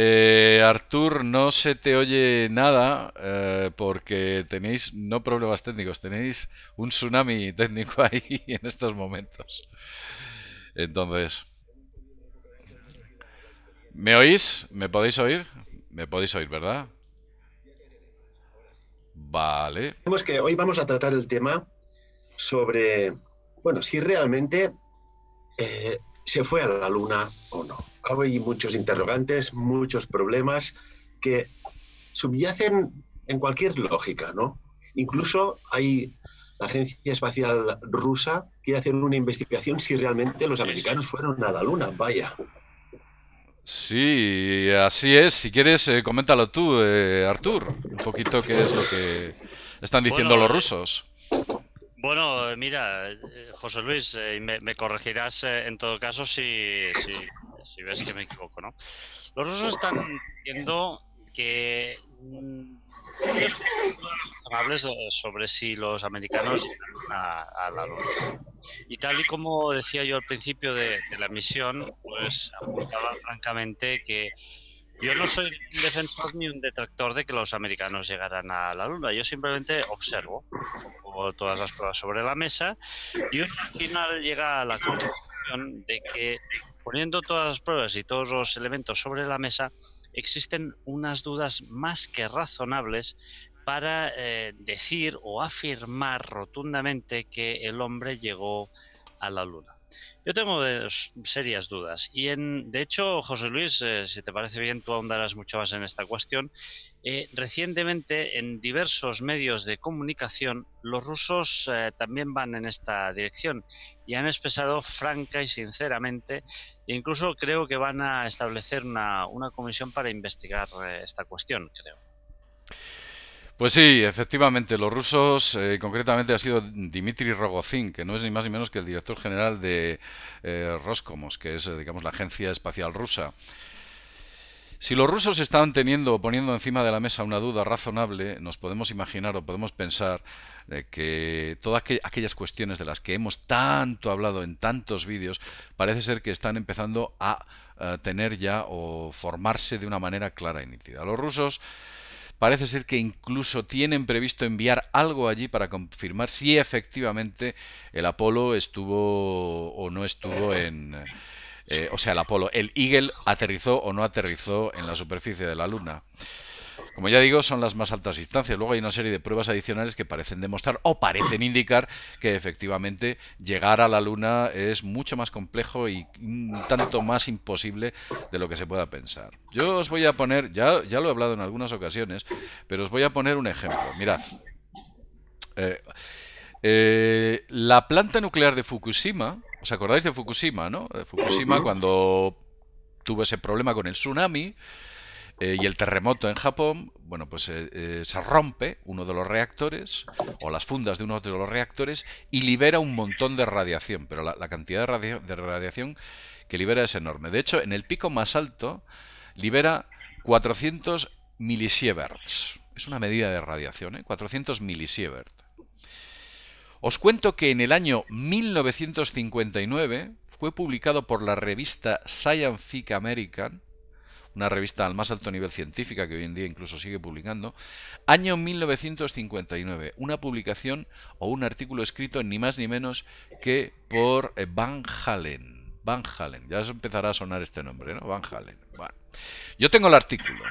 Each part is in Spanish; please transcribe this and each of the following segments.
Eh, Artur, no se te oye nada eh, porque tenéis, no problemas técnicos, tenéis un tsunami técnico ahí en estos momentos. Entonces, ¿me oís? ¿Me podéis oír? ¿Me podéis oír, verdad? Vale. Vemos que hoy vamos a tratar el tema sobre, bueno, si realmente eh, se fue a la luna o no. Hay muchos interrogantes, muchos problemas que subyacen en cualquier lógica, ¿no? Incluso hay la Agencia Espacial Rusa quiere hacer una investigación si realmente los americanos fueron a la luna, vaya. Sí, así es. Si quieres, eh, coméntalo tú, eh, Artur, un poquito qué es lo que están diciendo los rusos. Bueno, mira, eh, José Luis, eh, me, corregirás eh, en todo caso si, ves que me equivoco, ¿no? Los rusos están diciendo que mm, amables sobre si los americanos a, a, la Y tal y como decía yo al principio de, la misión, pues apuntaba francamente que yo no soy un defensor ni un detractor de que los americanos llegarán a la Luna. Yo simplemente observo todas las pruebas sobre la mesa y al final llega a la conclusión de que poniendo todas las pruebas y todos los elementos sobre la mesa existen unas dudas más que razonables para eh, decir o afirmar rotundamente que el hombre llegó a la Luna. Yo tengo eh, serias dudas. Y en, de hecho, José Luis, eh, si te parece bien, tú ahondarás mucho más en esta cuestión. Eh, recientemente, en diversos medios de comunicación, los rusos también van en esta dirección y han expresado franca y sinceramente, e incluso creo que van a establecer una comisión para investigar esta cuestión, creo. Pues sí, efectivamente, los rusos, eh, concretamente ha sido Dmitry Rogozin, que no es ni más ni menos que el director general de eh, Roskomos, que es, eh, digamos, la agencia espacial rusa. Si los rusos están teniendo o poniendo encima de la mesa una duda razonable, nos podemos imaginar o podemos pensar que todas aquellas cuestiones de las que hemos tanto hablado en tantos vídeos parece ser que están empezando a, a tener ya o formarse de una manera clara y nítida. Los rusos Parece ser que incluso tienen previsto enviar algo allí para confirmar si efectivamente el Apolo estuvo o no estuvo en... Eh, o sea, el Apolo, el Eagle aterrizó o no aterrizó en la superficie de la Luna. Como ya digo, son las más altas distancias. Luego hay una serie de pruebas adicionales que parecen demostrar o parecen indicar que efectivamente llegar a la Luna es mucho más complejo y un tanto más imposible de lo que se pueda pensar. Yo os voy a poner, ya, ya lo he hablado en algunas ocasiones, pero os voy a poner un ejemplo. Mirad. Eh, eh, la planta nuclear de Fukushima, ¿os acordáis de Fukushima, no? De Fukushima cuando tuvo ese problema con el tsunami, eh, y el terremoto en Japón, bueno, pues eh, eh, se rompe uno de los reactores o las fundas de uno de los reactores y libera un montón de radiación, pero la, cantidad de, radiación que libera es enorme. De hecho, en el pico más alto libera 400 milisieverts. Es una medida de radiación, 400 milisieverts. Os cuento que en el año 1959 fue publicado por la revista Scientific American una revista al más alto nivel científica que hoy en día incluso sigue publicando, año 1959, una publicación o un artículo escrito ni más ni menos que por eh, Van Halen. Van Halen, ya empezará a sonar este nombre, ¿no? Van Halen. Bueno, yo tengo el artículo,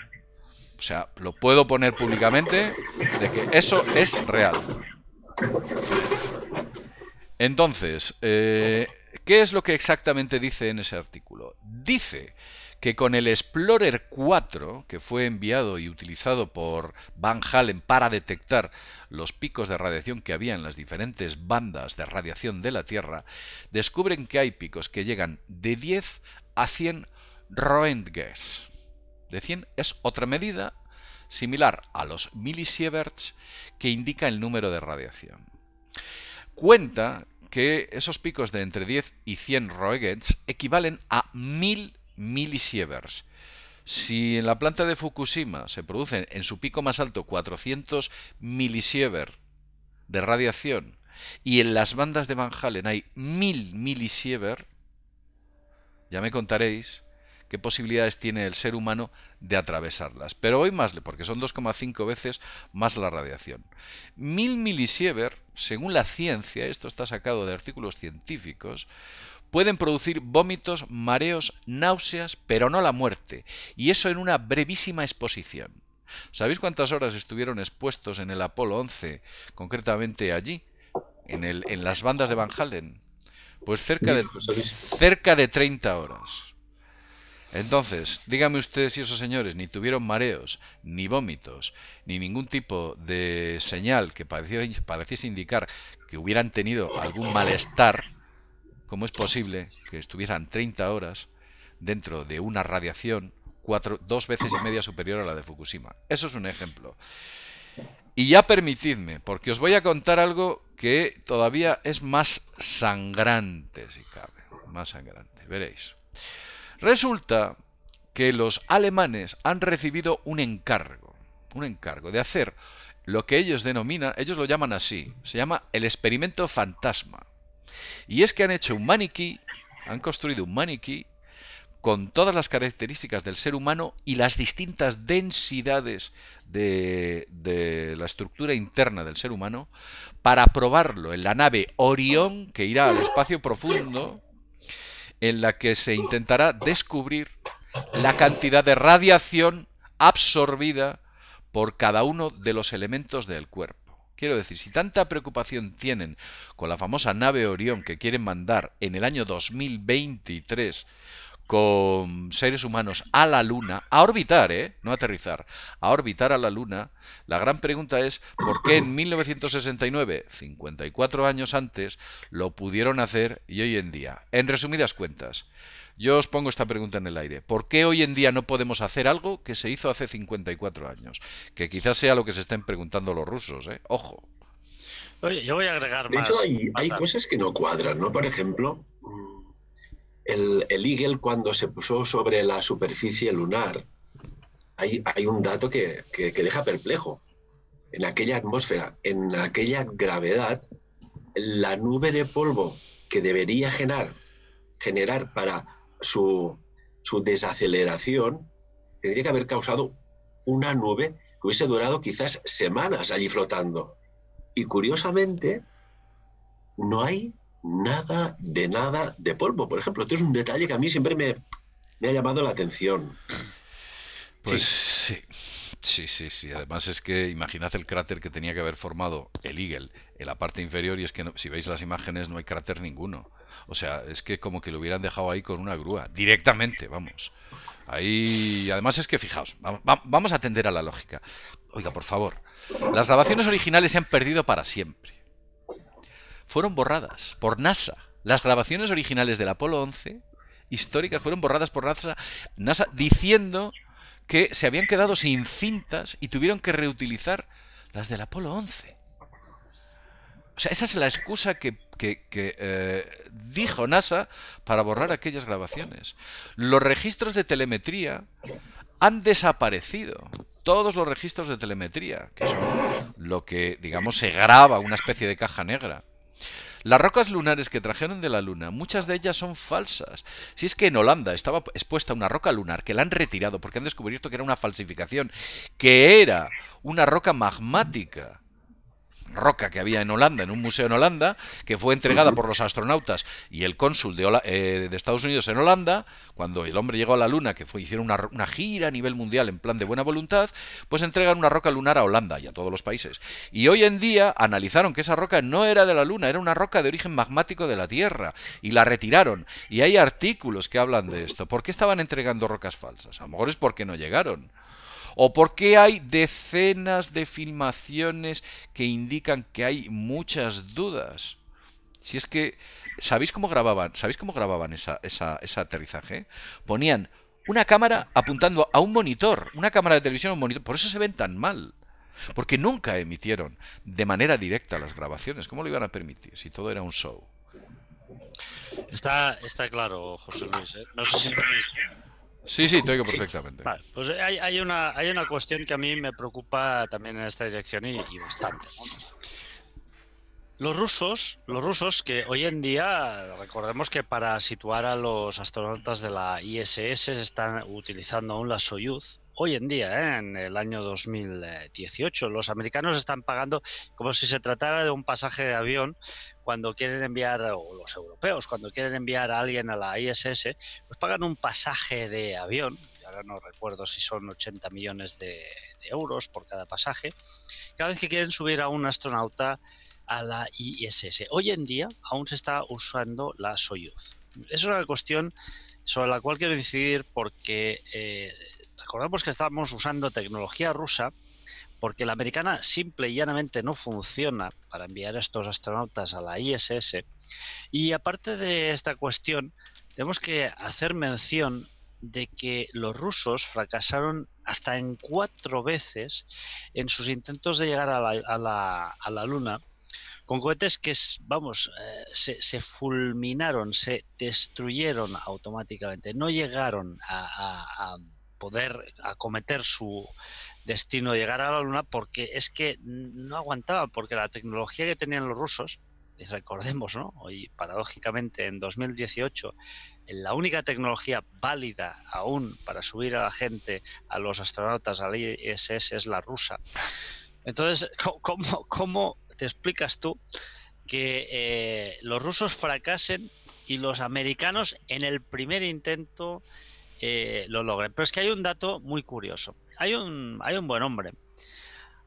o sea, lo puedo poner públicamente de que eso es real. Entonces, eh, ¿qué es lo que exactamente dice en ese artículo? Dice que con el Explorer 4, que fue enviado y utilizado por Van Halen para detectar los picos de radiación que había en las diferentes bandas de radiación de la Tierra, descubren que hay picos que llegan de 10 a 100 roentgens. De 100 es otra medida similar a los milisieverts que indica el número de radiación. Cuenta que esos picos de entre 10 y 100 roentgens equivalen a 1000 milisievers. Si en la planta de Fukushima se producen en su pico más alto 400 milisievers de radiación y en las bandas de Van Halen hay 1000 milisievers ya me contaréis qué posibilidades tiene el ser humano de atravesarlas. Pero hoy más, porque son 2,5 veces más la radiación. 1000 milisievers según la ciencia, esto está sacado de artículos científicos, pueden producir vómitos, mareos, náuseas, pero no la muerte, y eso en una brevísima exposición. ¿Sabéis cuántas horas estuvieron expuestos en el Apolo 11, concretamente allí, en, el, en las bandas de Van Halen? Pues cerca de, cerca de 30 horas. Entonces, dígame ustedes si esos señores ni tuvieron mareos, ni vómitos, ni ningún tipo de señal que pareciese indicar que hubieran tenido algún malestar, ¿Cómo es posible que estuvieran 30 horas dentro de una radiación cuatro, dos veces y media superior a la de Fukushima? Eso es un ejemplo. Y ya permitidme, porque os voy a contar algo que todavía es más sangrante, si cabe. Más sangrante, veréis. Resulta que los alemanes han recibido un encargo, un encargo de hacer lo que ellos denominan, ellos lo llaman así, se llama el experimento fantasma. Y es que han hecho un maniquí, han construido un maniquí con todas las características del ser humano y las distintas densidades de, la estructura interna del ser humano para probarlo en la nave Orión que irá al espacio profundo en la que se intentará descubrir la cantidad de radiación absorbida por cada uno de los elementos del cuerpo. Quiero decir, si tanta preocupación tienen con la famosa nave Orión que quieren mandar en el año 2023 con seres humanos a la Luna, a orbitar, ¿eh? no aterrizar, a orbitar a la Luna, la gran pregunta es por qué en 1969, 54 años antes, lo pudieron hacer y hoy en día. En resumidas cuentas, yo os pongo esta pregunta en el aire. ¿Por qué hoy en día no podemos hacer algo que se hizo hace 54 años? Que quizás sea lo que se estén preguntando los rusos, ¿eh? Ojo. Oye, yo voy a agregar más. De hecho, hay, cosas que no cuadran, ¿no? Por ejemplo, el, Eagle cuando se puso sobre la superficie lunar, hay, un dato que, deja perplejo. En aquella atmósfera, en aquella gravedad, la nube de polvo que debería generar, generar para su, desaceleración tendría que haber causado una nube que hubiese durado quizás semanas allí flotando. Y curiosamente, no hay nada de nada de polvo. Por ejemplo, esto es un detalle que a mí siempre me, ha llamado la atención. Pues sí. Sí, sí, sí. Además es que imaginad el cráter que tenía que haber formado el Eagle en la parte inferior y es que si veis las imágenes no hay cráter ninguno. O sea, es que como que lo hubieran dejado ahí con una grúa, directamente, vamos. Ahí, además es que fijaos, vamos a atender a la lógica. Oiga, por favor, las grabaciones originales se han perdido para siempre. Fueron borradas por NASA. Las grabaciones originales del Apolo 11 históricas fueron borradas por NASA diciendo que se habían quedado sin cintas y tuvieron que reutilizar las del Apolo 11. O sea, esa es la excusa que, eh, dijo NASA para borrar aquellas grabaciones. Los registros de telemetría han desaparecido. Todos los registros de telemetría, que son lo que, digamos, se graba, una especie de caja negra. Las rocas lunares que trajeron de la Luna, muchas de ellas son falsas. Si es que en Holanda estaba expuesta una roca lunar que la han retirado porque han descubierto que era una falsificación, que era una roca magmática roca que había en Holanda, en un museo en Holanda, que fue entregada por los astronautas y el cónsul eh, de, Estados Unidos en Holanda, cuando el hombre llegó a la Luna, que fue, hicieron una, una, gira a nivel mundial en plan de buena voluntad, pues entregan una roca lunar a Holanda y a todos los países. Y hoy en día analizaron que esa roca no era de la Luna, era una roca de origen magmático de la Tierra, y la retiraron. Y hay artículos que hablan de esto. ¿Por qué estaban entregando rocas falsas? A lo mejor es porque no llegaron. ¿O por qué hay decenas de filmaciones que indican que hay muchas dudas? Si es que, ¿sabéis cómo grababan? ¿Sabéis cómo grababan esa, ese aterrizaje? Ponían una cámara apuntando a un monitor, una cámara de televisión a un monitor. Por eso se ven tan mal. Porque nunca emitieron de manera directa las grabaciones. ¿Cómo lo iban a permitir si todo era un show? Está, está claro, José Luis. ¿eh? No sé si Sí, sí, te oigo perfectamente. pues hay, una, hay una cuestión que a mí me preocupa también en esta dirección y, bastante. Los rusos, los rusos que hoy en día, recordemos que para situar a los astronautas de la ISS están utilizando aún la Soyuz. Hoy en día, ¿eh? en el año 2018, los americanos están pagando como si se tratara de un pasaje de avión cuando quieren enviar, o los europeos, cuando quieren enviar a alguien a la ISS, pues pagan un pasaje de avión, ahora no recuerdo si son 80 millones de, euros por cada pasaje, cada vez que quieren subir a un astronauta a la ISS. Hoy en día aún se está usando la Soyuz. Es una cuestión sobre la cual quiero decidir porque eh, recordemos que estamos usando tecnología rusa porque la americana simple y llanamente no funciona para enviar a estos astronautas a la ISS. Y aparte de esta cuestión, tenemos que hacer mención de que los rusos fracasaron hasta en cuatro veces en sus intentos de llegar a la, Luna con cohetes que, vamos, eh, se, fulminaron, se destruyeron automáticamente, no llegaron a poder acometer su, destino de llegar a la Luna porque es que no aguantaba, porque la tecnología que tenían los rusos, y recordemos, ¿no? Hoy, paradójicamente, en 2018, la única tecnología válida aún para subir a la gente, a los astronautas, al ISS, es la rusa. Entonces, ¿cómo, te explicas tú que eh, los rusos fracasen y los americanos en el primer intento eh, lo logren? Pero es que hay un dato muy curioso hay un, hay un buen hombre.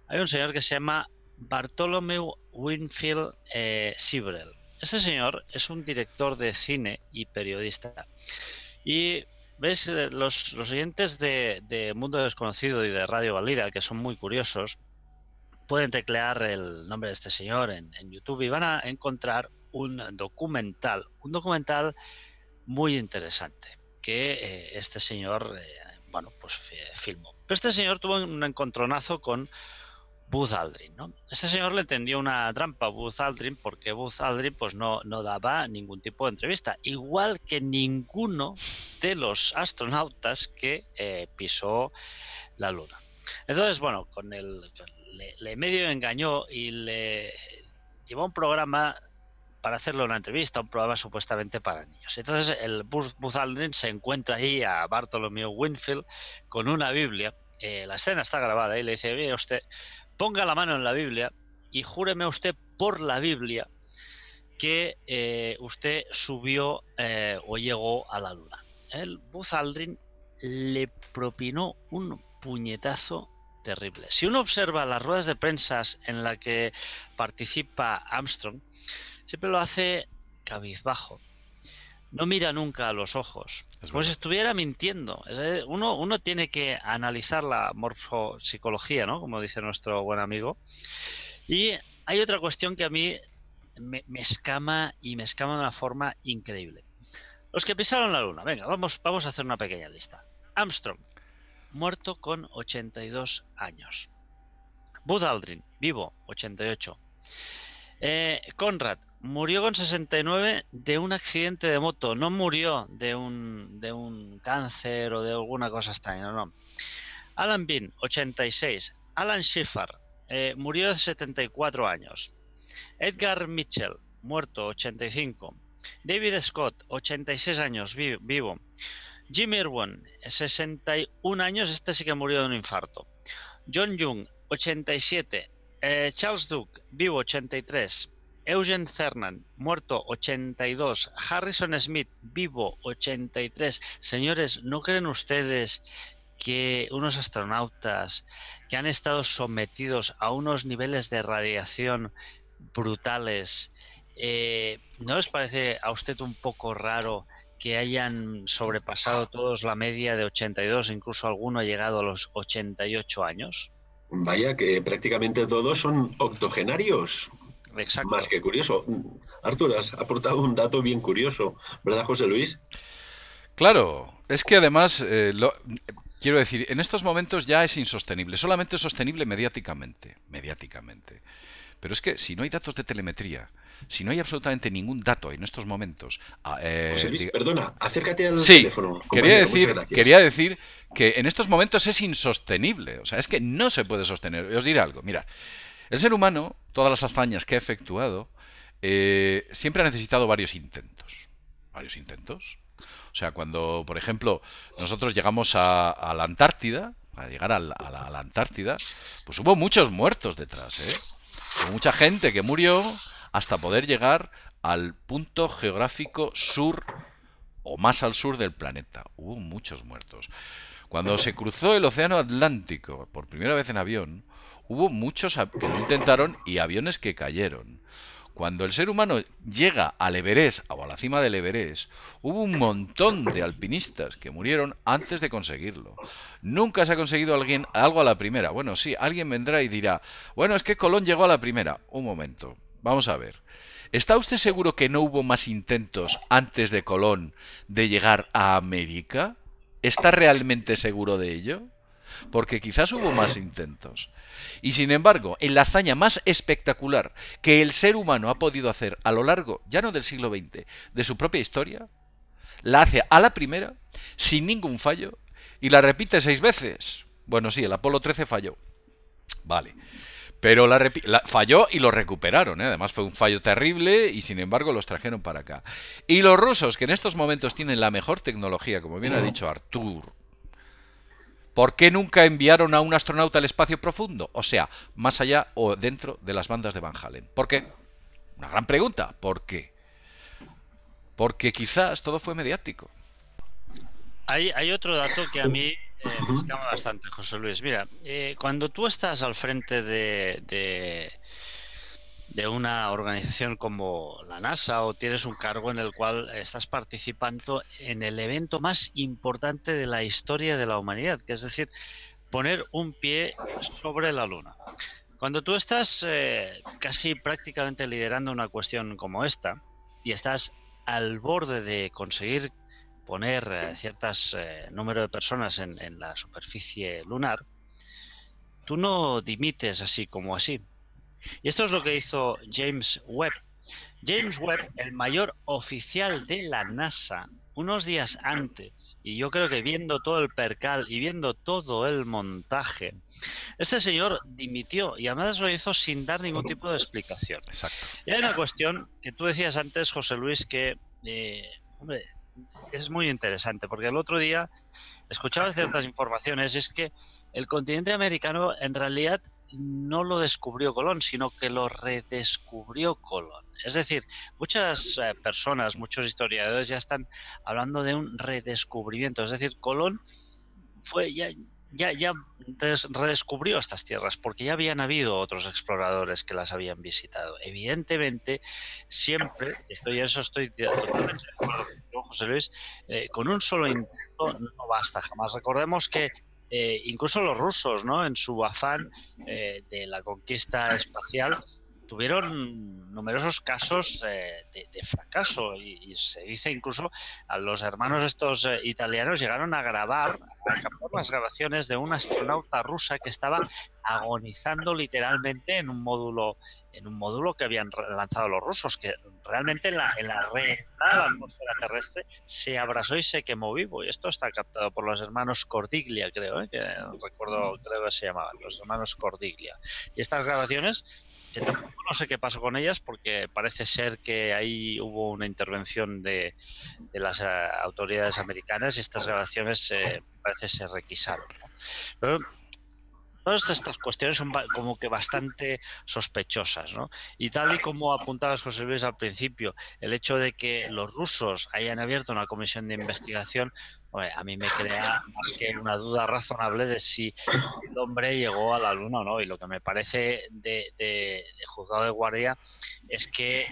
Hay un señor que se llama Bartolomeu Winfield eh, Sibrel. Este señor es un director de cine y periodista. Y ves, eh, los, los oyentes de, Mundo Desconocido y de Radio Valira, que son muy curiosos, pueden teclear el nombre de este señor en, YouTube y van a encontrar un documental, un documental muy interesante que eh, este señor, bueno, pues filmó este señor tuvo un encontronazo con Buzz Aldrin. ¿no? Este señor le tendió una trampa a Buzz Aldrin porque Buzz Aldrin pues, no, no daba ningún tipo de entrevista, igual que ninguno de los astronautas que eh, pisó la Luna. Entonces, bueno, con el, le, medio engañó y le llevó un programa para hacerle una entrevista, un programa supuestamente para niños. Entonces el Buzz Aldrin se encuentra ahí a Bartolomeo Winfield con una Biblia. Eh, la escena está grabada y le dice, mire usted, ponga la mano en la Biblia y júreme usted por la Biblia que eh, usted subió eh, o llegó a la luna. El Buzz Aldrin le propinó un puñetazo terrible. Si uno observa las ruedas de prensas en las que participa Armstrong, siempre lo hace cabizbajo. No mira nunca a los ojos. Es como si estuviera mintiendo. Uno, tiene que analizar la morfopsicología, ¿no? Como dice nuestro buen amigo. Y hay otra cuestión que a mí me, escama y me escama de una forma increíble. Los que pisaron la luna, venga, vamos, vamos a hacer una pequeña lista. Armstrong, muerto con 82 años. Bud Aldrin, vivo, 88. Eh, Conrad, murió con 69 de un accidente de moto, no murió de un, de un cáncer o de alguna cosa extraña, no, Alan Bean, 86. Alan Schiffer, eh, murió de 74 años. Edgar Mitchell, muerto, 85. David Scott, 86 años, vivo. Jim Irwin, 61 años, este sí que murió de un infarto. John Young 87. Eh, Charles Duke, vivo, 83. Eugen Cernan, muerto 82. Harrison Smith, vivo 83. Señores, ¿no creen ustedes que unos astronautas que han estado sometidos a unos niveles de radiación brutales, eh, ¿no les parece a usted un poco raro que hayan sobrepasado todos la media de 82, incluso alguno ha llegado a los 88 años? Vaya que prácticamente todos son octogenarios. Más que curioso. Mm, Artur, ha aportado un dato bien curioso, ¿verdad, José Luis? Claro, es que además, eh, quiero decir, en estos momentos ya es insostenible, solamente es sostenible mediáticamente, mediáticamente. Pero es que si no hay datos de telemetría, si no hay absolutamente ningún dato en estos momentos... Ah, eh, José Luis, perdona, acércate al sí, Quería decir, quería decir que en estos momentos es insostenible, o sea, es que no se puede sostener. Os diré algo, mira, el ser humano, todas las hazañas que ha efectuado, eh, siempre ha necesitado varios intentos. Varios intentos. O sea, cuando, por ejemplo, nosotros llegamos a, la Antártida, para llegar a la, Antártida, pues hubo muchos muertos detrás, ¿eh? Hubo mucha gente que murió hasta poder llegar al punto geográfico sur o más al sur del planeta. Hubo muchos muertos. Cuando se cruzó el Océano Atlántico por primera vez en avión, Hubo muchos que lo intentaron y aviones que cayeron. Cuando el ser humano llega al Everest o a la cima del Everest, hubo un montón de alpinistas que murieron antes de conseguirlo. Nunca se ha conseguido alguien algo a la primera. Bueno, sí, alguien vendrá y dirá, bueno, es que Colón llegó a la primera. Un momento, vamos a ver. ¿Está usted seguro que no hubo más intentos antes de Colón de llegar a América? ¿Está realmente seguro de ello? porque quizás hubo más intentos. Y sin embargo, en la hazaña más espectacular que el ser humano ha podido hacer a lo largo, ya no del siglo XX, de su propia historia, la hace a la primera, sin ningún fallo, y la repite seis veces. Bueno, sí, el Apolo 13 falló. Vale. Pero falló y lo recuperaron. ¿eh? Además fue un fallo terrible y sin embargo los trajeron para acá. Y los rusos, que en estos momentos tienen la mejor tecnología, como bien ha dicho Artur, ¿Por qué nunca enviaron a un astronauta al espacio profundo? O sea, más allá o dentro de las bandas de Van Halen. ¿Por qué? Una gran pregunta. ¿Por qué? Porque quizás todo fue mediático. Hay, otro dato que a mí eh, me llama bastante, José Luis. Mira, eh, cuando tú estás al frente de de una organización como la NASA o tienes un cargo en el cual estás participando en el evento más importante de la historia de la humanidad, que es decir, poner un pie sobre la Luna. Cuando tú estás eh, casi prácticamente liderando una cuestión como esta y estás al borde de conseguir poner ciertos eh, ciertas eh, número de personas en, en la superficie lunar, tú no dimites así como así y esto es lo que hizo James Webb. James Webb, el mayor oficial de la NASA, unos días antes, y yo creo que viendo todo el percal y viendo todo el montaje, este señor dimitió y además lo hizo sin dar ningún tipo de explicación. Exacto. Y hay una cuestión que tú decías antes, José Luis, que eh, es muy interesante, porque el otro día escuchaba ciertas informaciones y es que el continente americano en realidad no lo descubrió Colón, sino que lo redescubrió Colón. Es decir, muchas eh, personas, muchos historiadores ya están hablando de un redescubrimiento. Es decir, Colón fue ya ya, ya redescubrió estas tierras porque ya habían habido otros exploradores que las habían visitado. Evidentemente, siempre, estoy, eso estoy totalmente de acuerdo con José Luis, eh, con un solo intento no basta jamás. Recordemos que eh, incluso los rusos, ¿no? En su afán eh, de la conquista espacial, tuvieron numerosos casos eh, de, fracaso y, se dice incluso a los hermanos estos eh, italianos llegaron a grabar, las grabaciones de una astronauta rusa que estaba agonizando literalmente en un módulo en un módulo que habían lanzado los rusos que realmente en la, en la atmósfera terrestre se abrazó y se quemó vivo y esto está captado por los hermanos Cordiglia creo ¿eh? que recuerdo creo que se llamaban los hermanos Cordiglia y estas grabaciones no sé qué pasó con ellas porque parece ser que ahí hubo una intervención de, las eh, autoridades americanas y estas grabaciones eh, parece ser requisadas. Pero todas estas cuestiones son como que bastante sospechosas, ¿no? Y tal y como apuntabas José Luis al principio, el hecho de que los rusos hayan abierto una comisión de investigación a mí me crea más que una duda razonable de si el hombre llegó a la luna o no. Y lo que me parece de, de juzgado de guardia es que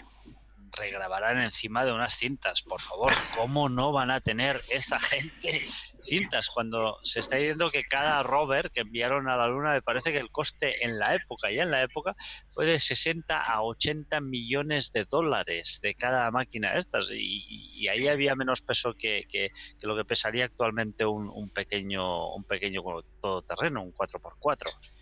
regrabarán encima de unas cintas. Por favor, ¿cómo no van a tener esta gente cintas cuando se está diciendo que cada rover que enviaron a la Luna me parece que el coste en la época, ya en la época, fue de 60 a 80 millones de dólares de cada máquina estas y, ahí había menos peso que, que, lo que pesaría actualmente un, pequeño un pequeño todoterreno, un 4x4.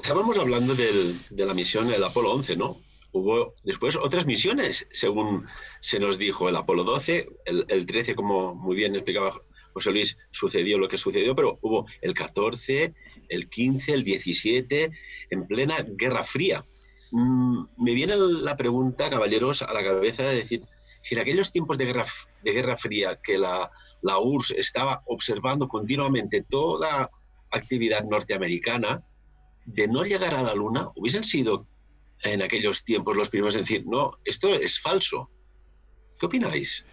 Estábamos hablando de la misión del Apolo 11, ¿no? Hubo después otras misiones, según se nos dijo, el Apolo 12, el, 13, como muy bien explicaba José Luis, sucedió lo que sucedió, pero hubo el 14, el 15, el 17, en plena Guerra Fría. Mm, me viene la pregunta, caballeros, a la cabeza de decir, si en aquellos tiempos de Guerra, de guerra Fría que la, la URSS estaba observando continuamente toda actividad norteamericana, de no llegar a la Luna, hubiesen sido en aquellos tiempos los primeros en decir, no, esto es falso. ¿Qué opináis?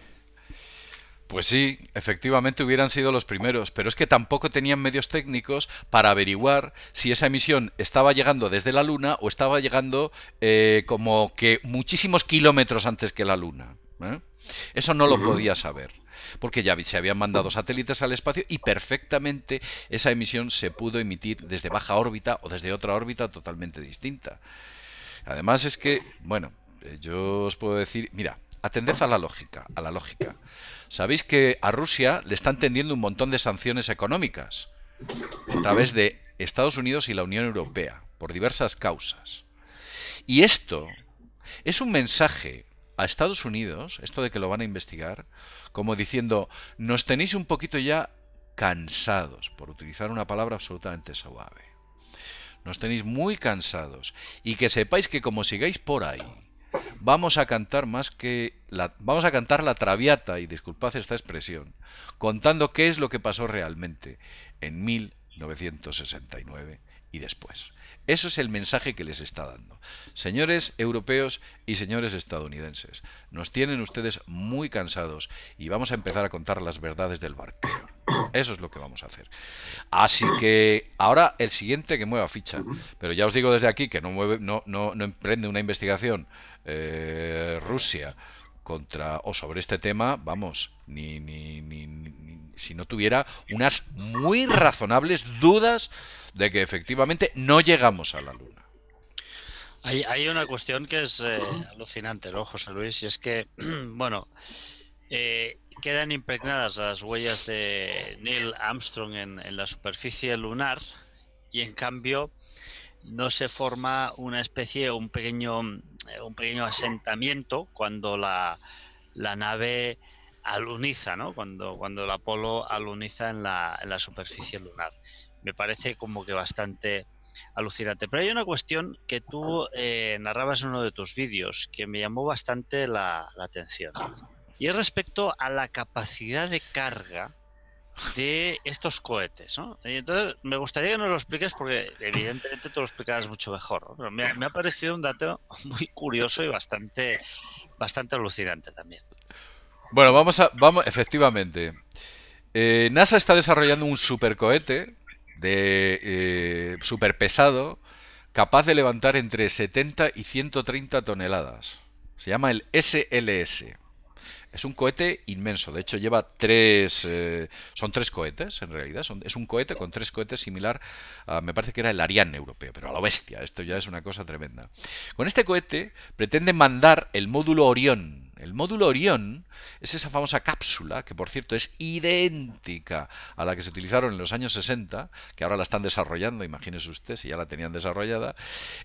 Pues sí, efectivamente hubieran sido los primeros, pero es que tampoco tenían medios técnicos para averiguar si esa emisión estaba llegando desde la Luna o estaba llegando eh, como que muchísimos kilómetros antes que la Luna. ¿eh? Eso no lo podía saber, porque ya se habían mandado satélites al espacio y perfectamente esa emisión se pudo emitir desde baja órbita o desde otra órbita totalmente distinta. Además es que, bueno, eh, yo os puedo decir, mira, atended a la lógica, a la lógica. Sabéis que a Rusia le están tendiendo un montón de sanciones económicas a través de Estados Unidos y la Unión Europea, por diversas causas. Y esto es un mensaje a Estados Unidos, esto de que lo van a investigar, como diciendo, nos tenéis un poquito ya cansados, por utilizar una palabra absolutamente suave nos tenéis muy cansados y que sepáis que como sigáis por ahí, vamos a cantar más que la, vamos a cantar la traviata y disculpad esta expresión, contando qué es lo que pasó realmente en 1969 y después. Eso es el mensaje que les está dando. Señores europeos y señores estadounidenses, nos tienen ustedes muy cansados y vamos a empezar a contar las verdades del barco. Eso es lo que vamos a hacer. Así que ahora el siguiente que mueva ficha. Pero ya os digo desde aquí que no, mueve, no, no, emprende una investigación eh, Rusia contra o sobre este tema, vamos, ni, ni, ni, ni, si no tuviera unas muy razonables dudas de que efectivamente no llegamos a la Luna. Hay, hay una eh, cuestión que es eh, alucinante, ¿no, José Luis? Y es que, bueno, eh, quedan impregnadas las huellas de Neil Armstrong en, en la superficie lunar y en cambio no se forma una especie, un pequeño, eh, un pequeño asentamiento cuando la, nave aluniza, ¿no? Cuando, cuando el Apolo aluniza en la, en la superficie lunar. Me parece como que bastante alucinante. Pero hay una cuestión que tú eh, narrabas en uno de tus vídeos que me llamó bastante la, la atención. Y es respecto a la capacidad de carga de estos cohetes. ¿no? entonces, me gustaría que nos lo expliques porque evidentemente tú lo explicarás mucho mejor. Pero me, ha parecido un dato muy curioso y bastante, bastante alucinante también. Bueno, vamos a, vamos, efectivamente. Eh, NASA está desarrollando un supercohete de eh, capaz de levantar entre 70 y 130 toneladas. Se llama el SLS. Es un cohete inmenso. De hecho, lleva tres. Eh, son tres cohetes, en realidad. es un cohete con tres cohetes similar. A, me parece que era el Ariane europeo, pero a la bestia. Esto ya es una cosa tremenda. Con este cohete pretende mandar el módulo Orión. El módulo Orión es esa famosa cápsula, que por cierto es idéntica a la que se utilizaron en los años 60, que ahora la están desarrollando, imagínese usted si ya la tenían desarrollada.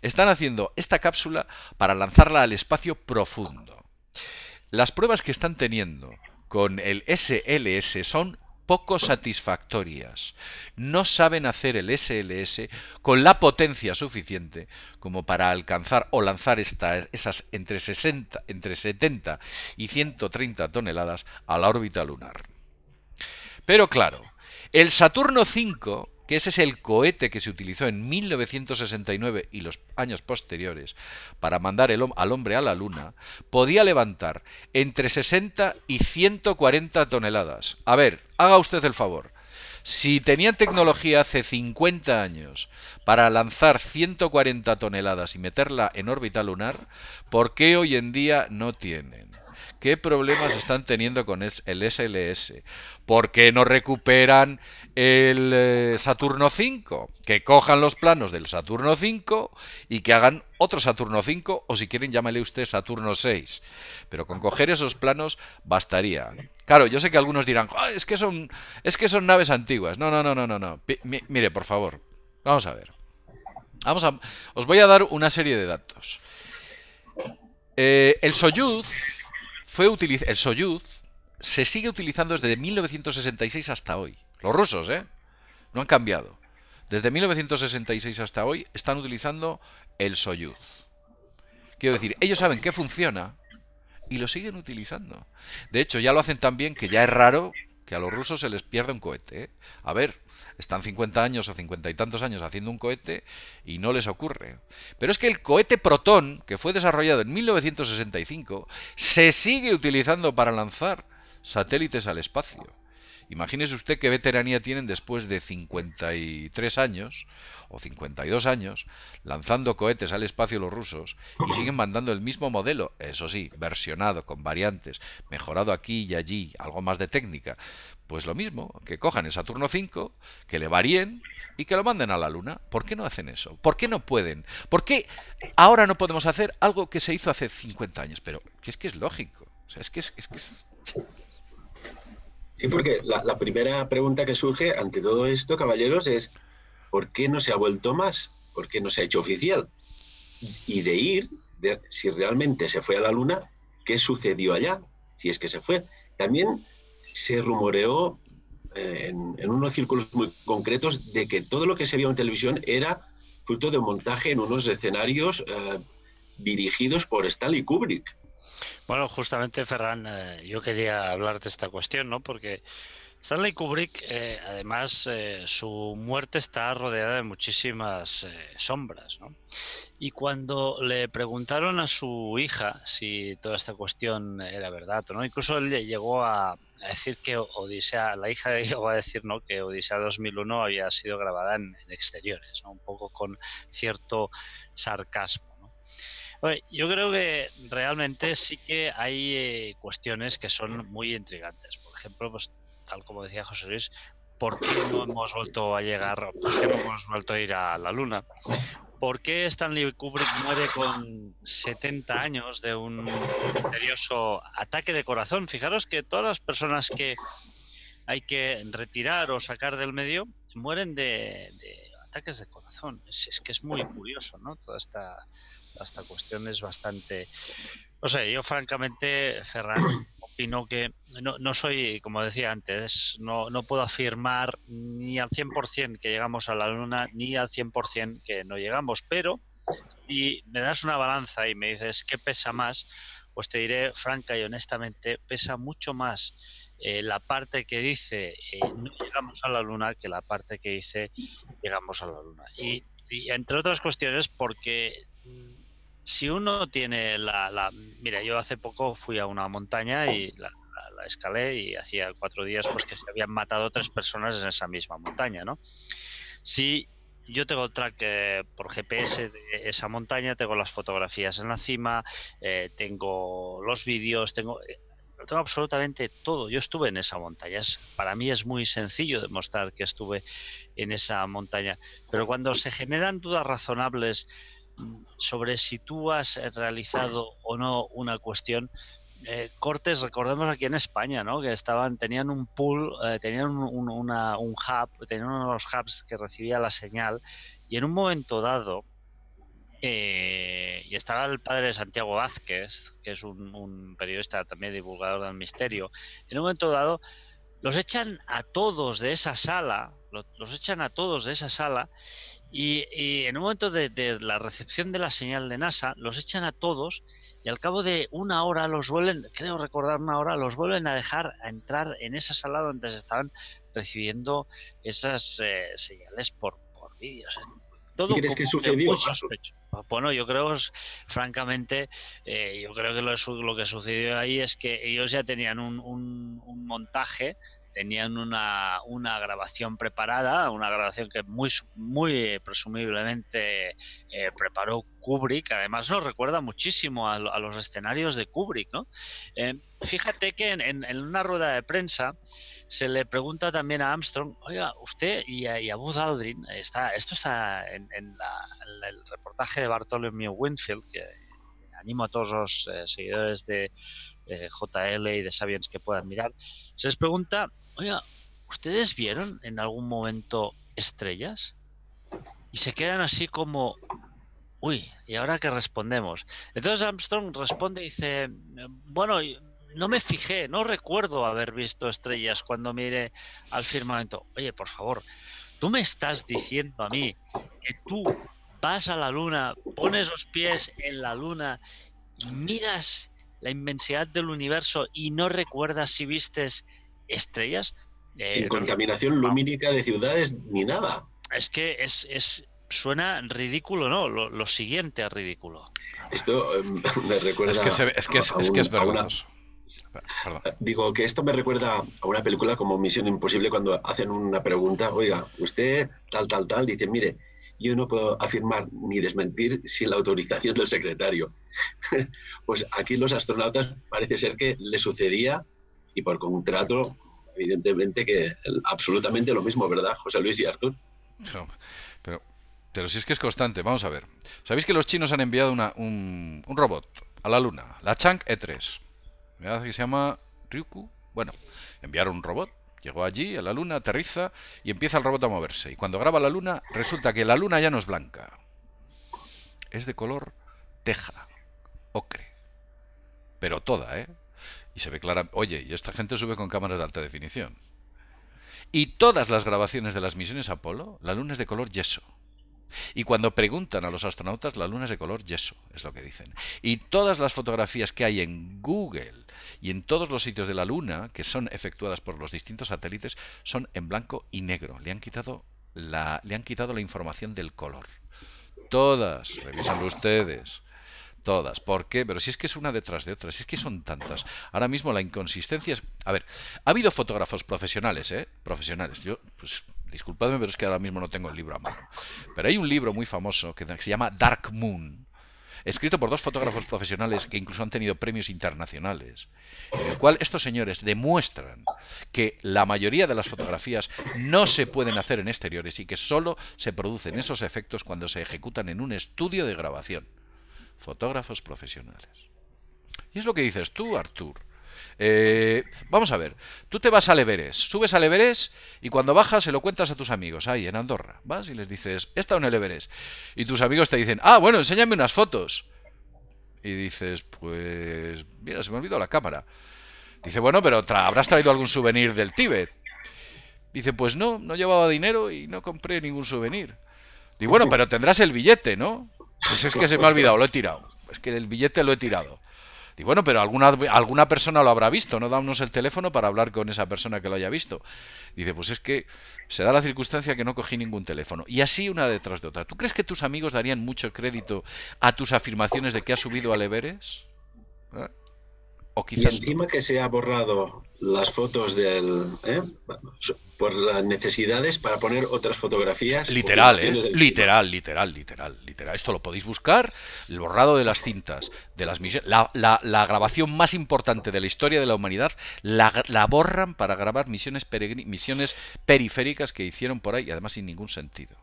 Están haciendo esta cápsula para lanzarla al espacio profundo. Las pruebas que están teniendo con el SLS son poco satisfactorias. No saben hacer el SLS con la potencia suficiente como para alcanzar o lanzar esas entre, 60, entre 70 y 130 toneladas a la órbita lunar. Pero claro, el Saturno 5 que ese es el cohete que se utilizó en 1969 y los años posteriores para mandar al hombre a la Luna, podía levantar entre 60 y 140 toneladas. A ver, haga usted el favor. Si tenían tecnología hace 50 años para lanzar 140 toneladas y meterla en órbita lunar, ¿por qué hoy en día no tienen? qué problemas están teniendo con el SLS. ¿Por qué no recuperan el eh, Saturno 5? Que cojan los planos del Saturno 5 y que hagan otro Saturno 5 o si quieren llámale usted Saturno 6. Pero con coger esos planos bastaría. Claro, yo sé que algunos dirán, ah, es, que son, es que son naves antiguas. No, no, no, no, no. no. mire, por favor, vamos a ver. Vamos a, os voy a dar una serie de datos. Eh, el Soyuz el Soyuz se sigue utilizando desde 1966 hasta hoy. Los rusos, ¿eh? No han cambiado. Desde 1966 hasta hoy están utilizando el Soyuz. Quiero decir, ellos saben que funciona y lo siguen utilizando. De hecho, ya lo hacen tan bien que ya es raro que a los rusos se les pierde un cohete. ¿eh? A ver, están 50 años o 50 y tantos años haciendo un cohete y no les ocurre. Pero es que el cohete Proton, que fue desarrollado en 1965, se sigue utilizando para lanzar satélites al espacio. Imagínese usted qué veteranía tienen después de 53 años o 52 años lanzando cohetes al espacio los rusos y siguen mandando el mismo modelo, eso sí, versionado, con variantes, mejorado aquí y allí, algo más de técnica. Pues lo mismo, que cojan el Saturno 5, que le varíen y que lo manden a la Luna. ¿Por qué no hacen eso? ¿Por qué no pueden? ¿Por qué ahora no podemos hacer algo que se hizo hace 50 años? Pero que es que es lógico. es que es, que es... Sí, porque la, primera pregunta que surge ante todo esto, caballeros, es ¿por qué no se ha vuelto más? ¿Por qué no se ha hecho oficial? Y de ir, si realmente se fue a la Luna, ¿qué sucedió allá? Si es que se fue. También se rumoreó eh, en, unos círculos muy concretos de que todo lo que se vio en televisión era fruto de un montaje en unos escenarios eh, dirigidos por Stanley Kubrick. Bueno, justamente, Ferran, eh, yo quería hablar de esta cuestión, ¿no? Porque Stanley Kubrick, eh, además, eh, su muerte está rodeada de muchísimas sombras, ¿no? Y cuando le preguntaron a su hija si toda esta cuestión era verdad o no, incluso él llegó a, decir que Odisea, la hija llegó a decir ¿no? que Odisea 2001 había sido grabada en, en exteriores, ¿no? un poco con cierto sarcasmo yo creo que realmente sí que hay eh, cuestiones que son muy intrigantes. Por ejemplo, pues tal como decía José Luis, ¿por qué no hemos vuelto a llegar, por qué no hemos vuelto a ir a la Luna? ¿Por qué Stanley Kubrick muere con 70 años de un misterioso ataque de corazón? Fijaros que todas las personas que hay que retirar o sacar del medio mueren de, ataques de corazón. es, que es muy curioso, ¿no? Toda esta, hasta cuestiones bastante... O sea, yo francamente, Ferran, opino que no, no soy, como decía antes, no, no puedo afirmar ni al 100% que llegamos a la Luna, ni al 100% que no llegamos, pero si me das una balanza y me dices, ¿qué pesa más? Pues te diré franca y honestamente, pesa mucho más eh, la parte que dice eh, no llegamos a la luna que la parte que dice llegamos a la luna. y entre otras cuestiones porque mm, si uno tiene la, Mira, yo hace poco fui a una montaña y la, escalé y hacía cuatro días pues que se habían matado tres personas en esa misma montaña, ¿no? Si yo tengo track por GPS de esa montaña, tengo las fotografías en la cima, eh, tengo los vídeos, tengo... Eh, tengo absolutamente todo. Yo estuve en esa montaña. para mí es muy sencillo demostrar que estuve en esa montaña. Pero cuando se generan dudas razonables sobre si tú has eh, realizado o no una cuestión. Eh, cortes, recordemos aquí en España, ¿no? Que estaban, tenían un pool, eh, tenían un, hub, un hub, tenían los hubs que recibía la señal y en un momento dado, y estaba el padre de Santiago Vázquez, que es un, periodista también divulgador del misterio, en un momento dado los echan a todos de esa sala, los echan a todos de esa sala y, en un momento de, la recepción de la señal de NASA, los echan a todos y al cabo de una hora los vuelven, creo recordar una hora, los vuelven a dejar a entrar en esa sala donde se estaban recibiendo esas eh, señales por, por vídeos. Todo ¿Crees que sucedió? Bueno, yo creo, francamente, eh, yo creo que lo, que sucedió ahí es que ellos ya tenían un, un montaje tenían una, grabación preparada, una grabación que muy, muy presumiblemente eh, preparó Kubrick, además nos recuerda muchísimo a, los escenarios de Kubrick. ¿no? Eh, fíjate que en, una rueda de prensa se le pregunta también a Armstrong, oiga, usted y a, y Aldrin, está, esto está en, el reportaje de Bartholomew Winfield, que animo a todos los eh, seguidores de JL y de Sabiens que puedan mirar, se les pregunta oiga, ¿ustedes vieron en algún momento estrellas? Y se quedan así como, uy, ¿y ahora qué respondemos? Entonces Armstrong responde y dice, bueno, no me fijé, no recuerdo haber visto estrellas cuando mire al firmamento. Oye, por favor, tú me estás diciendo a mí que tú vas a la luna, pones los pies en la luna, y miras la inmensidad del universo y no recuerdas si vistes estrellas. Eh, sin contaminación ah. lumínica de ciudades ni nada. Es que es, es suena ridículo, ¿no? Lo, siguiente es ridículo. Esto em, me recuerda. Es que, es, digo que esto me recuerda a una película como Misión Imposible cuando hacen una pregunta, oiga, usted tal, tal, tal, dice, mire, yo no puedo afirmar ni desmentir sin la autorización del secretario. pues aquí los astronautas parece ser que le sucedía y por contrato, evidentemente que absolutamente lo mismo, ¿verdad, José Luis y Artur? Pero, pero si es que es constante, vamos a ver. ¿Sabéis que los chinos han enviado un, robot a la Luna, la Chang E3? que se llama Ryuku? Bueno, enviaron un robot, llegó allí, a la Luna, aterriza y empieza el robot a moverse. Y cuando graba la Luna, resulta que la Luna ya no es blanca. Es de color teja, ocre. Pero toda, ¿eh? Y se ve clara, oye, y esta gente sube con cámaras de alta definición. Y todas las grabaciones de las misiones Apolo, la luna es de color yeso. Y cuando preguntan a los astronautas, la luna es de color yeso, es lo que dicen. Y todas las fotografías que hay en Google y en todos los sitios de la luna, que son efectuadas por los distintos satélites, son en blanco y negro. Le han quitado la, le han quitado la información del color. Todas, revísenlo ustedes todas. ¿Por qué? Pero si es que es una detrás de otra, si es que son tantas. Ahora mismo la inconsistencia es... A ver, ha habido fotógrafos profesionales, ¿eh? Profesionales. Yo, pues, disculpadme, pero es que ahora mismo no tengo el libro a mano. Pero hay un libro muy famoso que se llama Dark Moon, escrito por dos fotógrafos profesionales que incluso han tenido premios internacionales, en el cual estos señores demuestran que la mayoría de las fotografías no se pueden hacer en exteriores y que solo se producen esos efectos cuando se ejecutan en un estudio de grabación fotógrafos profesionales. Y es lo que dices tú, Artur. Eh, vamos a ver, tú te vas a Everest, subes a Everest y cuando bajas se lo cuentas a tus amigos ahí en Andorra. Vas y les dices, he estado en el Everest. Y tus amigos te dicen, ah, bueno, enséñame unas fotos. Y dices, pues, mira, se me olvidó la cámara. Dice, bueno, pero habrás traído algún souvenir del Tíbet. Dice, pues no, no llevaba dinero y no compré ningún souvenir. dice bueno, pero tendrás el billete, ¿no? Pues es que se me ha olvidado, lo he tirado. Es que el billete lo he tirado. Y bueno, pero alguna, alguna persona lo habrá visto, no damos el teléfono para hablar con esa persona que lo haya visto. Dice, pues es que se da la circunstancia que no cogí ningún teléfono. Y así una detrás de otra. ¿Tú crees que tus amigos darían mucho crédito a tus afirmaciones de que ha subido al Everest? ¿Eh? Y encima que se ha borrado las fotos del ¿eh? por las necesidades para poner otras fotografías. Literal, ¿eh? literal, literal, literal, literal. Esto lo podéis buscar, el borrado de las cintas, de las misiones. La, la, grabación más importante de la historia de la humanidad la, borran para grabar misiones, misiones periféricas que hicieron por ahí, además sin ningún sentido.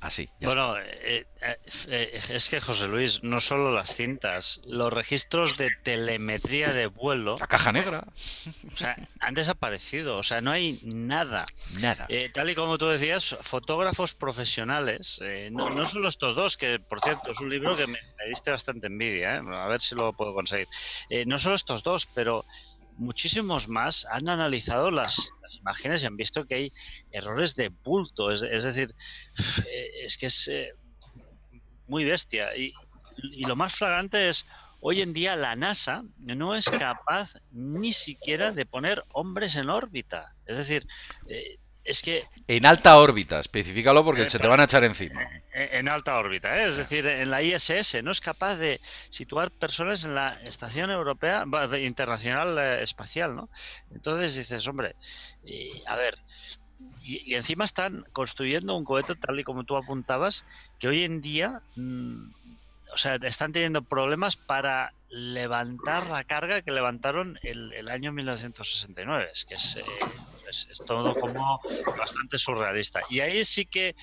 Así. bueno, eh, eh, eh, es que José Luis, no solo las cintas, los registros de telemetría de vuelo. La caja negra. O sea, han desaparecido, o sea, no hay nada. Nada. tal y como tú decías, fotógrafos profesionales, no, solo estos dos, que por cierto es un libro que me, me diste bastante envidia, a ver si lo puedo conseguir. no solo estos dos, pero muchísimos más han analizado las, imágenes y han visto que hay errores de bulto. Es, decir, eh, es que es eh, muy bestia. Y, y lo más flagrante es, hoy en día la NASA no es capaz ni siquiera de poner hombres en órbita. Es decir, eh, es que... En alta órbita, especificalo porque eh, se te van a echar encima. Eh, eh, en alta órbita, es decir, en la ISS. No es capaz de situar personas en la Estación Europea Internacional Espacial, ¿no? Entonces dices, hombre, a ver, y, encima están construyendo un cohete, tal y como tú apuntabas, que hoy en día... Mm, o sea, están teniendo problemas para levantar la carga que levantaron el, año 1969, es que eh, es, todo como bastante surrealista. Y ahí sí que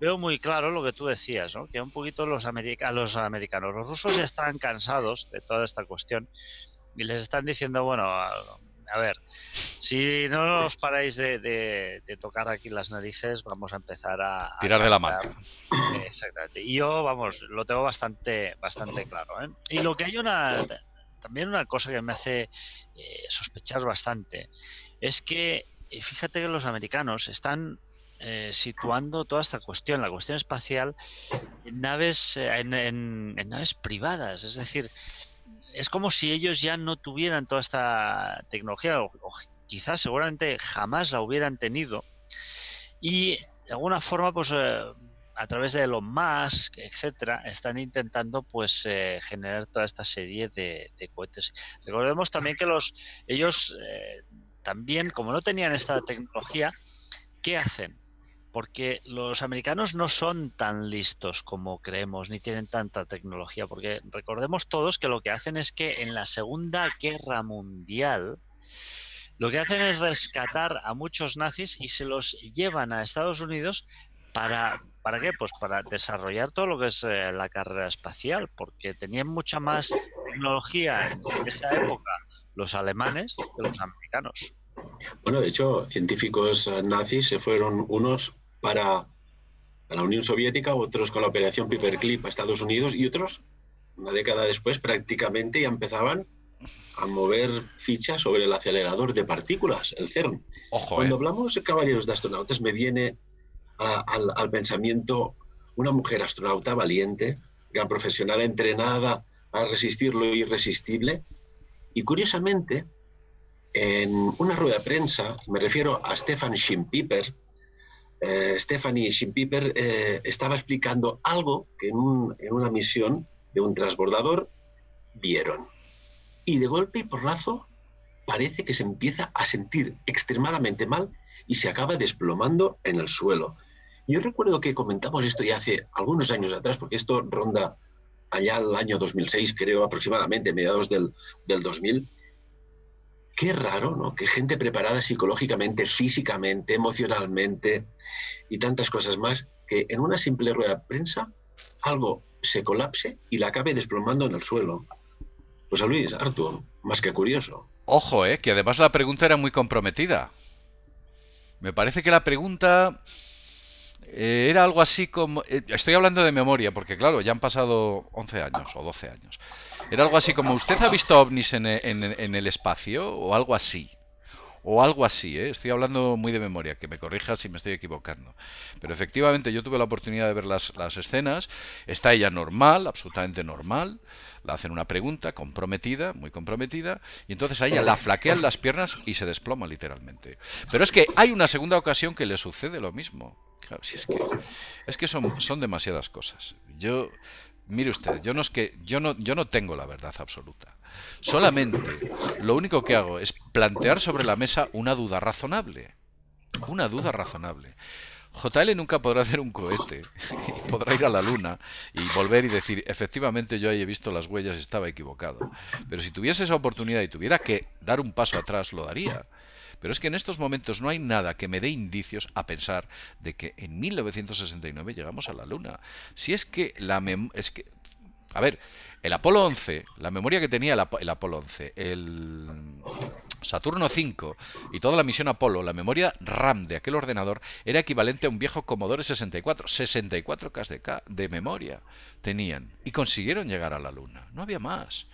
veo muy claro lo que tú decías, ¿no? que un poquito los, los americanos, los rusos ya están cansados de toda esta cuestión y les están diciendo, bueno, a ver, si no os paráis de, tocar aquí las narices, vamos a empezar a... Tirar de la mano. Exactamente. Y yo, vamos, lo tengo bastante, bastante claro. ¿eh? Y lo que hay una... También una cosa que me hace eh, sospechar bastante es que, eh, fíjate que los americanos están situando toda esta cuestión, la cuestión espacial, naves, en naves privadas. Es decir, es como si ellos ya no tuvieran toda esta tecnología, o, quizás seguramente jamás la hubieran tenido. Y de alguna forma, pues eh, a través de los más, etcétera, están intentando pues eh, generar toda esta serie de, cohetes. Recordemos también que los ellos eh, también, como no tenían esta tecnología, ¿qué hacen? porque los americanos no son tan listos como creemos, ni tienen tanta tecnología, porque recordemos todos que lo que hacen es que en la Segunda Guerra Mundial, lo que hacen es rescatar a muchos nazis y se los llevan a Estados Unidos para ¿para qué? Pues para desarrollar todo lo que es eh, la carrera espacial, porque tenían mucha más tecnología en esa época los alemanes que los americanos. Bueno, de hecho, científicos eh, nazis se fueron unos para la Unión Soviética, otros con la operación Piperclip a Estados Unidos y otros, una década después prácticamente, ya empezaban a mover fichas sobre el acelerador de partículas, el CERN. Ojo, eh. Cuando hablamos de caballeros de astronautas, me viene al, pensamiento una mujer astronauta valiente, gran profesional, entrenada a resistir lo irresistible. Y curiosamente, en una rueda de prensa, me refiero a Stefan Schimpiper, eh, Stephanie Schimpiper eh, estaba explicando algo que en, una misión de un transbordador vieron. Y de golpe y porrazo parece que se empieza a sentir extremadamente mal y se acaba desplomando en el suelo. Yo recuerdo que comentamos esto ya hace algunos años atrás, porque esto ronda allá el año 2006, creo aproximadamente, mediados del, del 2000, Qué raro, ¿no? Que gente preparada psicológicamente, físicamente, emocionalmente y tantas cosas más, que en una simple rueda de prensa algo se colapse y la acabe desplomando en el suelo. Pues a Luis, Arturo, más que curioso. Ojo, eh, que además la pregunta era muy comprometida. Me parece que la pregunta eh, era algo así como... Eh, estoy hablando de memoria, porque claro, ya han pasado 11 años o 12 años. Era algo así como, ¿usted ha visto ovnis en el espacio? O algo así o algo así, ¿eh? estoy hablando muy de memoria, que me corrija si me estoy equivocando. Pero efectivamente yo tuve la oportunidad de ver las, escenas, está ella normal, absolutamente normal, le hacen una pregunta comprometida, muy comprometida, y entonces a ella la flaquean las piernas y se desploma literalmente. Pero es que hay una segunda ocasión que le sucede lo mismo. es que, son, son demasiadas cosas. Yo Mire usted, yo no es que yo no yo no tengo la verdad absoluta. Solamente lo único que hago es plantear sobre la mesa una duda razonable. Una duda razonable. JL nunca podrá hacer un cohete podrá ir a la luna y volver y decir, efectivamente yo ahí he visto las huellas y estaba equivocado. Pero si tuviese esa oportunidad y tuviera que dar un paso atrás, lo daría. Pero es que en estos momentos no hay nada que me dé indicios a pensar de que en 1969 llegamos a la Luna. Si es que la es que a ver, el Apolo 11, la memoria que tenía el, Apolo 11, el Saturno 5 y toda la misión Apolo, la memoria RAM de aquel ordenador era equivalente a un viejo Commodore 64. 64K de memoria tenían y consiguieron llegar a la Luna. No había más.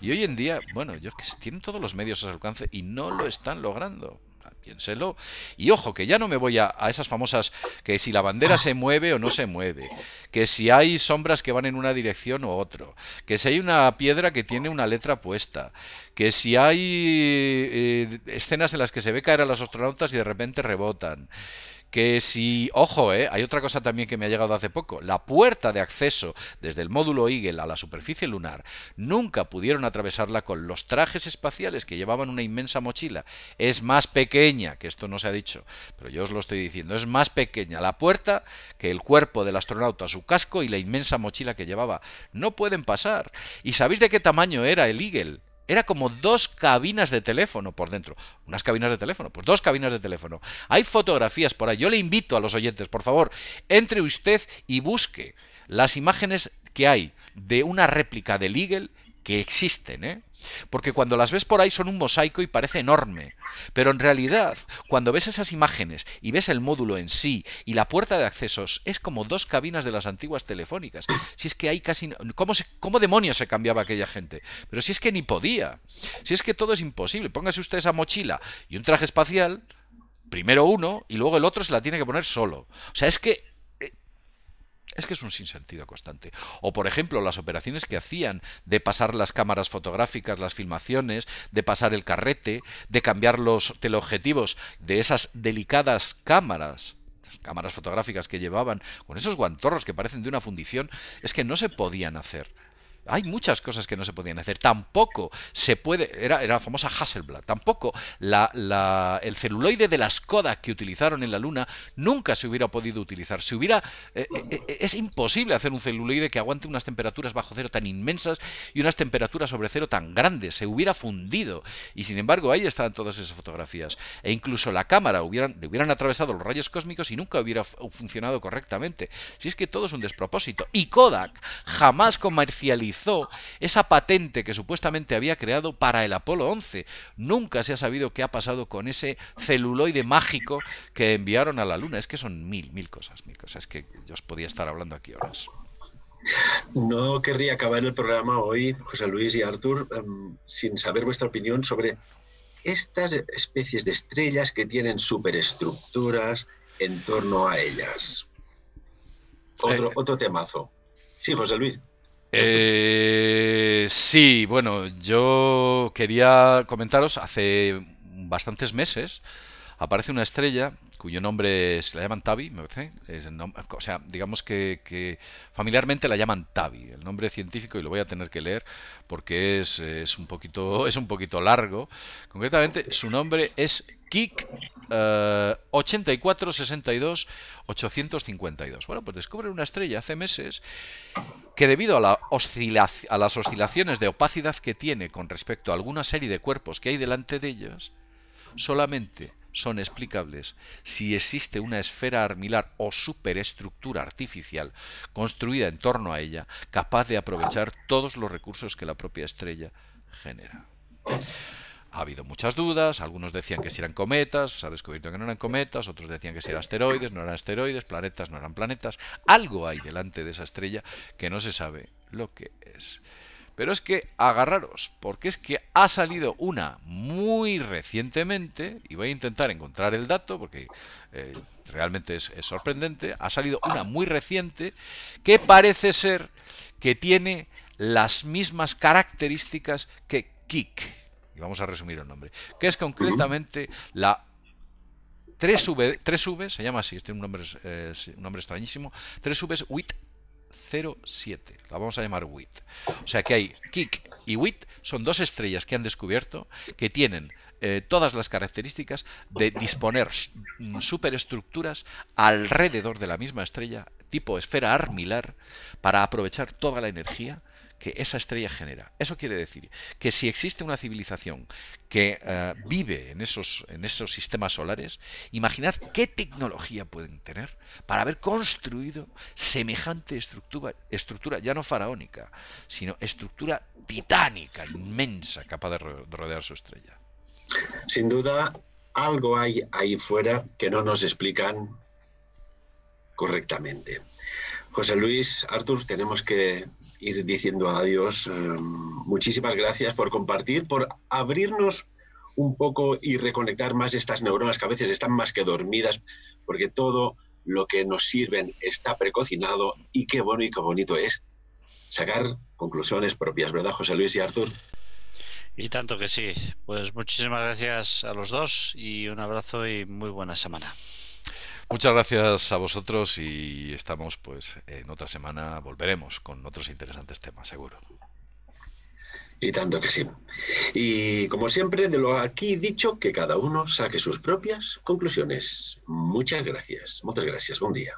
Y hoy en día, bueno, yo que tienen todos los medios a su alcance y no lo están logrando. Piénselo. Y ojo, que ya no me voy a, esas famosas que si la bandera se mueve o no se mueve, que si hay sombras que van en una dirección o otro, que si hay una piedra que tiene una letra puesta, que si hay eh, escenas en las que se ve caer a los astronautas y de repente rebotan, que si, ojo, eh, hay otra cosa también que me ha llegado hace poco, la puerta de acceso desde el módulo Eagle a la superficie lunar, nunca pudieron atravesarla con los trajes espaciales que llevaban una inmensa mochila. Es más pequeña, que esto no se ha dicho, pero yo os lo estoy diciendo, es más pequeña la puerta que el cuerpo del astronauta, su casco y la inmensa mochila que llevaba. No pueden pasar. ¿Y sabéis de qué tamaño era el Eagle? Era como dos cabinas de teléfono por dentro. Unas cabinas de teléfono, pues dos cabinas de teléfono. Hay fotografías por ahí. Yo le invito a los oyentes, por favor, entre usted y busque las imágenes que hay de una réplica del Eagle que existen, ¿eh? Porque cuando las ves por ahí son un mosaico y parece enorme. Pero en realidad, cuando ves esas imágenes y ves el módulo en sí y la puerta de accesos, es como dos cabinas de las antiguas telefónicas. Si es que hay casi... ¿Cómo, se... ¿Cómo demonios se cambiaba aquella gente? Pero si es que ni podía. Si es que todo es imposible. Póngase usted esa mochila y un traje espacial primero uno y luego el otro se la tiene que poner solo. O sea, es que es que es un sinsentido constante. O, por ejemplo, las operaciones que hacían de pasar las cámaras fotográficas, las filmaciones, de pasar el carrete, de cambiar los teleobjetivos de esas delicadas cámaras cámaras fotográficas que llevaban, con esos guantorros que parecen de una fundición, es que no se podían hacer. Hay muchas cosas que no se podían hacer. Tampoco se puede, era, era la famosa Hasselblad, tampoco la, el celuloide de las Kodak que utilizaron en la Luna nunca se hubiera podido utilizar. Se hubiera, eh, eh, eh, es imposible hacer un celuloide que aguante unas temperaturas bajo cero tan inmensas y unas temperaturas sobre cero tan grandes. Se hubiera fundido. Y sin embargo, ahí están todas esas fotografías. E incluso la cámara hubieran, le hubieran atravesado los rayos cósmicos y nunca hubiera funcionado correctamente. Si es que todo es un despropósito. Y Kodak jamás comercializó esa patente que supuestamente había creado para el Apolo 11. Nunca se ha sabido qué ha pasado con ese celuloide mágico que enviaron a la Luna. Es que son mil, mil cosas, mil cosas que yo os podía estar hablando aquí horas. No querría acabar el programa hoy, José Luis y Artur, em, sin saber vuestra opinión sobre estas especies de estrellas que tienen superestructuras en torno a ellas. Eh, otro, otro temazo. Sí, José Luis. Eh, sí, bueno, yo quería comentaros hace bastantes meses aparece una estrella cuyo nombre se la llaman Tabi, o sea, digamos que, familiarmente la llaman Tabi, el nombre científico y lo voy a tener que leer porque es, un poquito es un poquito largo. Concretamente su nombre es Kik 8462852. Eh, bueno, pues descubren una estrella hace meses que debido a, la a las oscilaciones de opacidad que tiene con respecto a alguna serie de cuerpos que hay delante de ellas, solamente son explicables si existe una esfera armilar o superestructura artificial construida en torno a ella, capaz de aprovechar todos los recursos que la propia estrella genera. Ha habido muchas dudas, algunos decían que si eran cometas, se ha descubierto que no eran cometas, otros decían que si eran asteroides, no eran asteroides, planetas, no eran planetas. Algo hay delante de esa estrella que no se sabe lo que es. Pero es que agarraros, porque es que ha salido una muy recientemente, y voy a intentar encontrar el dato, porque eh, realmente es, sorprendente, ha salido una muy reciente que parece ser que tiene las mismas características que Kik. Y vamos a resumir el nombre. Que es concretamente la 3V, se llama así, tiene este un nombre, eh, un nombre extrañísimo, 3V with 07, La vamos a llamar WIT. O sea que hay kick y WIT, son dos estrellas que han descubierto que tienen eh, todas las características de disponer mm, superestructuras alrededor de la misma estrella, tipo esfera armilar, para aprovechar toda la energía que esa estrella genera. Eso quiere decir que si existe una civilización que eh, vive en esos, en esos sistemas solares, imaginad qué tecnología pueden tener para haber construido semejante estructura, estructura ya no faraónica, sino estructura titánica, inmensa, capaz de rodear su estrella. Sin duda, algo hay ahí fuera que no nos explican correctamente. José Luis, Artur, tenemos que ir diciendo adiós. Eh, muchísimas gracias por compartir, por abrirnos un poco y reconectar más estas neuronas que a veces están más que dormidas, porque todo lo que nos sirven está precocinado y qué bueno y qué bonito es sacar conclusiones propias, ¿verdad, José Luis y Artur? Y tanto que sí. Pues muchísimas gracias a los dos y un abrazo y muy buena semana. Muchas gracias a vosotros y estamos pues en otra semana volveremos con otros interesantes temas, seguro. Y tanto que sí. Y como siempre, de lo aquí dicho, que cada uno saque sus propias conclusiones. Muchas gracias. Muchas gracias. Buen día.